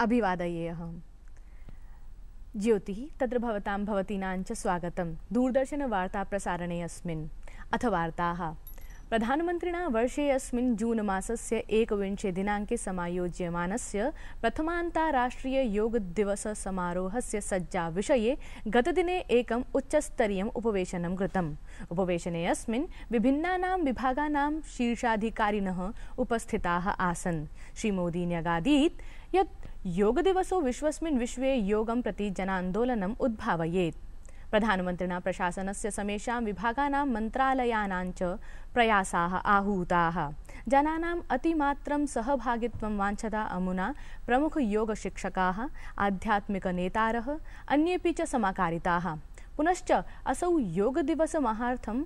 अभिवादये अभिवादयेऽहम् ज्योतिः तत्र भवतां भवतीनां च स्वागतं दूरदर्शनवार्ताप्रसारणे अस्मिन् अथ वार्ताः प्रधानमन्त्रिणा वर्षे अस्मिन् जून मासस्य एकविंशे दिनाङ्के समायोज्यमानस्य प्रथमान्ताराष्ट्रिययोगदिवससमारोहस्य सज्जाविषये गतदिने एकम् उच्चस्तरीयम् उपवेशनं कृतम् उपवेशने अस्मिन् विभिन्नानां विभागानां शीर्षाधिकारिणः उपस्थिताः आसन् श्रीमोदी न्यगादीत् यत् योगदिवसो विश्वस्मिन् विश्वे योगं प्रति जनान्दोलनम् उद्भावयेत् प्रधानमन्त्रिणा प्रशासनस्य समेषां विभागानां मन्त्रालयानां च प्रयासाः आहूताः जनानाम् अतिमात्रं सहभागित्वं वाञ्छता अमुना प्रमुखयोगशिक्षकाः आध्यात्मिकनेतारः अन्येपि च समाकारिताः पुनश्च असौ योगदिवसमहार्थं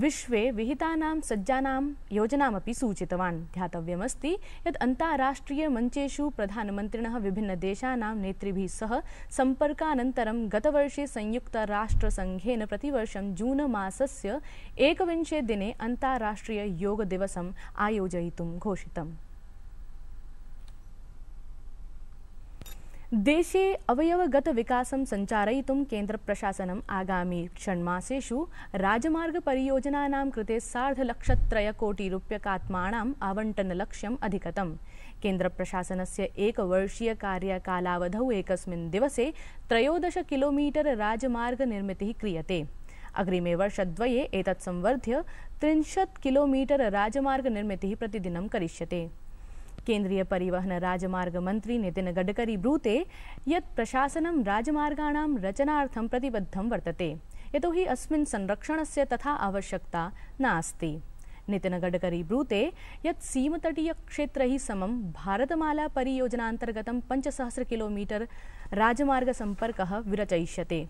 विश्वे विहितानां सज्जानां योजनामपि सूचितवान् ध्यातव्यमस्ति यत् अन्ताराष्ट्रियमञ्चेषु प्रधानमन्त्रिणः विभिन्नदेशानां नेतृभिः सह सम्पर्कानन्तरं गतवर्षे संयुक्तराष्ट्रसङ्घेन प्रतिवर्षं जून मासस्य एकविंशे दिने अन्ताराष्ट्रिययोगदिवसम् आयोजयितुं घोषितम् देशे अवयवगत अवयवगतविकासं सञ्चारयितुं केन्द्रप्रशासनम् आगामि षण्मासेषु राजमार्गपरियोजनानां कृते सार्धलक्षत्रयकोटिरूप्यकात्माणाम् आवण्टनलक्ष्यम् अधिगतम् केन्द्रप्रशासनस्य एकवर्षीयकार्यकालावधौ एकस्मिन् दिवसे त्रयोदश किलोमीटर राजमार्गनिर्मितिः क्रियते अग्रिमे वर्षद्वये एतत् संवर्ध्य त्रिंशत् किलोमीटर राजमार्गनिर्मितिः प्रतिदिनं करिष्यते केन्द्रीय परिवहन राजमार्ग मंत्री नितिन गडकरी ब्रूते यत् प्रशासनं राजमार्गाणां रचनार्थं प्रतिबद्धं वर्तते यतोहि अस्मिन् संरक्षणस्य तथा आवश्यकता नास्ति नितिन गडकरी ब्रूते यत् सीमतटीयक्षेत्रैः समं भारतमाला परियोजनान्तर्गतं राजमार्ग राजमार्गसम्पर्कः विरचयिष्यते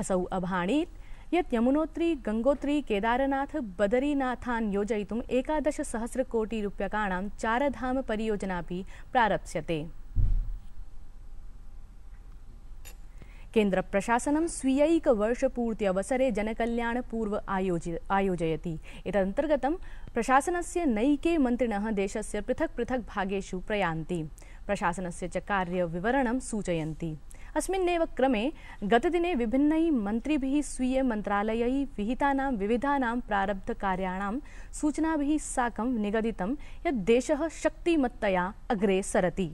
असौ अभाणीत् यत् यमुनोत्री गंगोत्री केदारनाथ बदरीनाथान योजयितुम् एकादशसहस्रकोटिरूप्यकाणां चारधाम भी प्रारप्स्यते अवसरे स्वीयैकवर्षपूर्त्यवसरे पूर्व आयोजि आयोजयति प्रशासन प्रशासनस्य नैके मन्त्रिणः देशस्य पृथक पृथक् भागेशु प्रयान्ति प्रशासनस्य च कार्यविवरणं सूचयन्ति अस्व क्रमे गतने विभिन्न मन्त्रिभिः स्वीय मंत्रालय विहिता विविधा प्रारब्ध कार्याण सूचना साक निगदित देश शक्तिमत्तया अग्रे सरती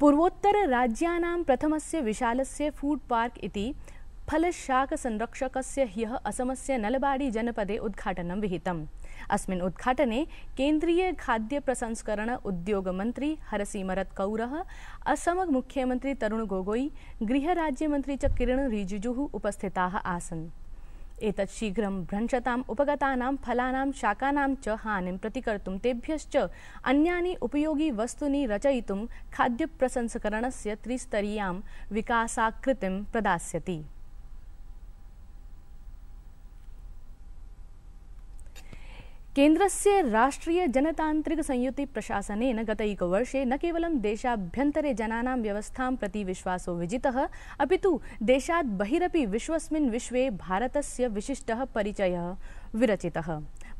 पूर्वोत्तर पूर्वोत्तरराज्यानां प्रथमस्य विशालस्य फूड पार्क इति फलशाकसंरक्षकस्य ह्यः असमस्य नलबाडीजनपदे उद्घाटनं विहितम् अस्मिन् उद्घाटने केन्द्रीयखाद्यप्रसंस्करण उद्योगमन्त्री हरसिमरतकौरः असममुख्यमन्त्री तरुणगोगोई गृहराज्यमन्त्री च किरण रिजिजुः उपस्थिताः आसन् एतत् शीघ्रं भ्रंशताम् उपगतानां फलानां शाकानां च हानिं प्रतिकर्तुं तेभ्यश्च अन्यानि उपयोगी वस्तूनि रचयितुं खाद्यप्रसंस्करणस्य त्रिस्तरीयां विकासाकृतिं प्रदास्यति से राष्ट्रीय गत एक वर्षे न कव देशाभ्यंतरे जना व्यवस्था प्रति विश्वासो विजितः अपि तु देशात् भारत विश्वस्मिन् विश्वे भारतस्य विशिष्टः परिचयः विरचितः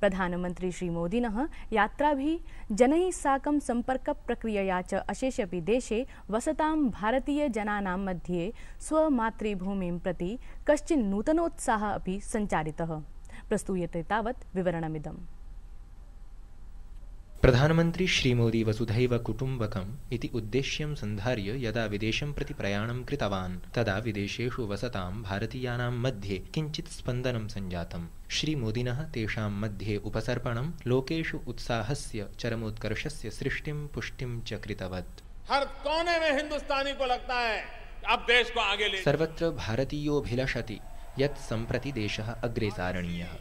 प्रधानमन्त्री श्रीमोदिनः यात्राभिः जन साक संपर्क प्रक्रिया अशेषपि देशे भारतीय भारतीयजनानां मध्ये स्वतृभूमि प्रति कश्चिन् नूतनोत्साह अभी सञ्चारितः प्रस्तूयते तावत् विवरणमिदम् प्रधानमंत्री श्री मोदी वसुधैव कुटुंबकम् इति उद्देश्यं संधार्य यदा विदेशं प्रति प्रयाणं कृतवान् तदा विदेशेषु वसतां भारतीयानां मध्ये किञ्चित् स्पन्दनं सञ्जातम् श्रीमोदिनः तेषां मध्ये उपसर्पणं लोकेषु उत्साहस्य चरमोत्कर्षस्य सृष्टिं पुष्टिं च कृतवत् हर कोने में हिंदुस्तानी को लगता है अब देश को आगे ले सर्वत्र भारतीयो भिलषति यत् सम्प्रति देशः अग्रे सारणीयः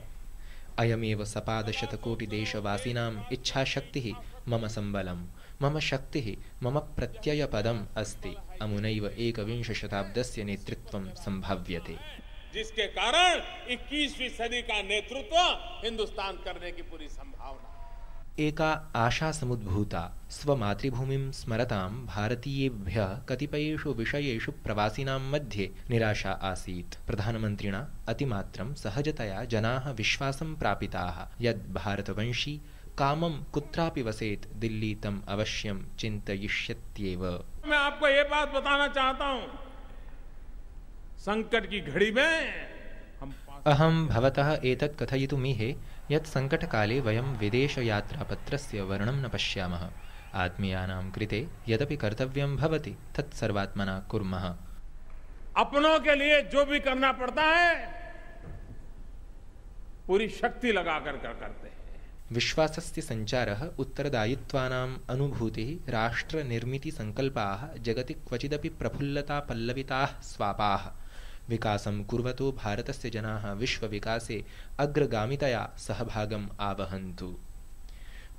अयमेव सपादशतकोटिदेशवासिनाम् इच्छाशक्तिः मम सम्बलं मम शक्तिः मम प्रत्ययपदम् अस्ति अमुनैव एकविंशशताब्दस्य नेतृत्वं सम्भाव्यते जिसके कारण 21वीं सदी का नेतृत्व हिंदुस्तान करने की पूरी संभावना एका आशा समुद्भूता स्वमातृभूमिं स्मरतां भारतीयेभ्यः कतिपयेषु विषयेषु प्रवासिनां मध्ये निराशा आसीत् प्रधानमन्त्रिणा अतिमात्रं सहजतया जनाः विश्वासं प्रापिताः यद् भारतवंशी कामं कुत्रापि वसेत् दिल्ली तम अवश्यं चिन्तयिष्यत्येव मैं आपको ये बात बताना चाहता हूँ संकट की घड़ी में अहम भवतः एतत् कथयितुमिहे यत् सङ्कटकाले वयं विदेशयात्रापत्रस्य वर्णं न पश्यामः आत्मीयानां कृते यदपि कर्तव्यं भवति तत् सर्वात्मना कुर्मः अपनों के लिए जो भी करना पड़ता है पूरी शक्ति लगाकर कर करते हैं विश्वासस्य सञ्चारः उत्तरदायित्वानाम् अनुभूतिः राष्ट्रनिर्मितिसङ्कल्पाः जगति क्वचिदपि प्रफुल्लतापल्लविताः स्वापाः विकासं कुर्वतो भारतस्य जनाः विश्वविकासे अग्रगामितया सहभागम् आवहन्तु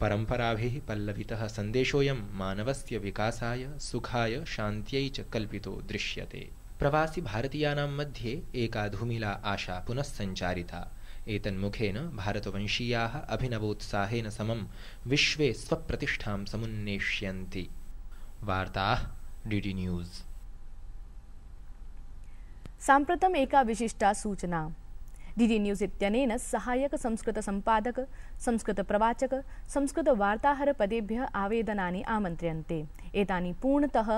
परम्पराभिः पल्लवितः सन्देशोऽयं मानवस्य विकासाय सुखाय शान्त्यै च कल्पितो दृश्यते प्रवासी भारतीयानां मध्ये एका धूमिला आशा पुनः सञ्चारिता एतन्मुखेन भारतवंशीयाः अभिनवोत्साहेन समं विश्वे स्वप्रतिष्ठां समुन्नेष्यन्ति वार्ताः डी डी न्यूज़ सांप्रतम एका विशिष्टा सूचना डीडी न्यूज़ इत्यनेन सहायक संस्कृतसम्पादक संस्कृत संस्कृतवार्ताहरपदेभ्यः आवेदनानि आमन्त्र्यन्ते एतानि पूर्णतः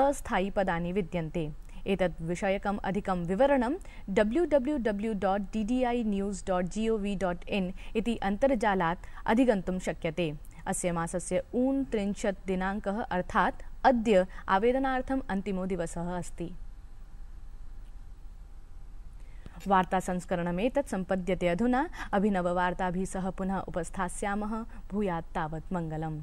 अस्थायिपदानि विद्यन्ते एतद् विषयकम् अधिकं विवरणं W W W dot D D ऐ news dot G O V dot in इति अन्तर्जालात् अधिगन्तुं शक्यते अस्य मासस्य ऊनत्रिंशत् दिनाङ्कः अर्थात् अद्य आवेदनार्थम् अन्तिमो दिवसः अस्ति वार्ता संस्करणमेत सम्पद्यते अधुना अभिनववार्ताभिः सह पुनः उपस्थास्यामः भूयात् तावत् मङ्गलम्